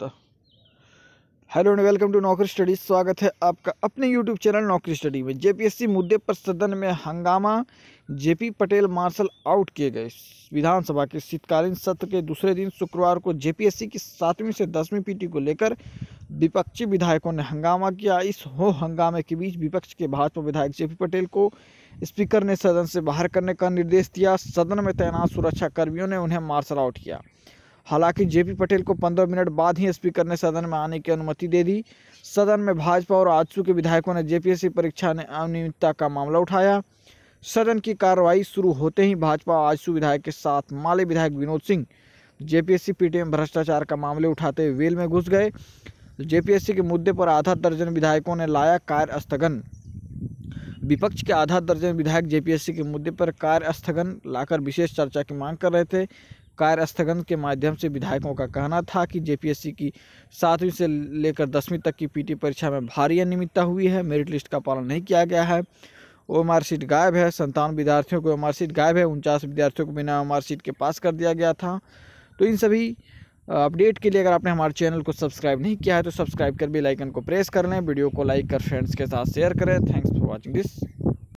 तो hello and welcome to Naukri study स्वागत है आपका अपने यूट्यूब चैनल नौकरी स्टडी में जेपीएससी मुद्दे पर सदन में हंगामा जेपी पटेल मार्शल आउट किए गए विधानसभा के शीतकालीन सत्र के दूसरे दिन शुक्रवार को जेपीएससी की सातवीं से दसवीं पीटी को लेकर विपक्षी विधायकों ने हंगामा किया इस हो हंगामे के बीच विपक्ष के भाजपा विधायक जे पटेल को स्पीकर ने सदन से बाहर करने का निर्देश दिया सदन में तैनात सुरक्षा कर्मियों ने उन्हें मार्शल आउट किया हालांकि जेपी पटेल को पंद्रह मिनट बाद ही स्पीकर ने सदन में आने की अनुमति दे दी सदन में भाजपा और आजसू के विधायकों ने जेपीएससी परीक्षा ने अनियमितता का मामला उठाया सदन की कार्रवाई शुरू होते ही भाजपा आजसू विधायक के साथ माले विधायक विनोद सिंह जेपीएससी पीटीएम भ्रष्टाचार का मामले उठाते वेल में घुस गए जेपीएससी के मुद्दे पर आधा दर्जन विधायकों ने लाया कार्य स्थगन विपक्ष के आधा दर्जन विधायक जेपीएससी के मुद्दे पर कार्य स्थगन लाकर विशेष चर्चा की मांग कर रहे थे कार्य स्थगन के माध्यम से विधायकों का कहना था कि जेपीएससी की सातवीं से लेकर दसवीं तक की पीटी परीक्षा में भारी अनियमितता हुई है मेरिट लिस्ट का पालन नहीं किया गया है ओ एम सीट गायब है संतावन विद्यार्थियों को एम सीट गायब है उनचास विद्यार्थियों को बिना एम सीट के पास कर दिया गया था तो इन सभी अपडेट के लिए अगर आपने हमारे चैनल को सब्सक्राइब नहीं किया है तो सब्सक्राइब कर भी लाइकन को प्रेस कर लें वीडियो को लाइक कर फ्रेंड्स के साथ शेयर करें थैंक्स फॉर वॉचिंग दिस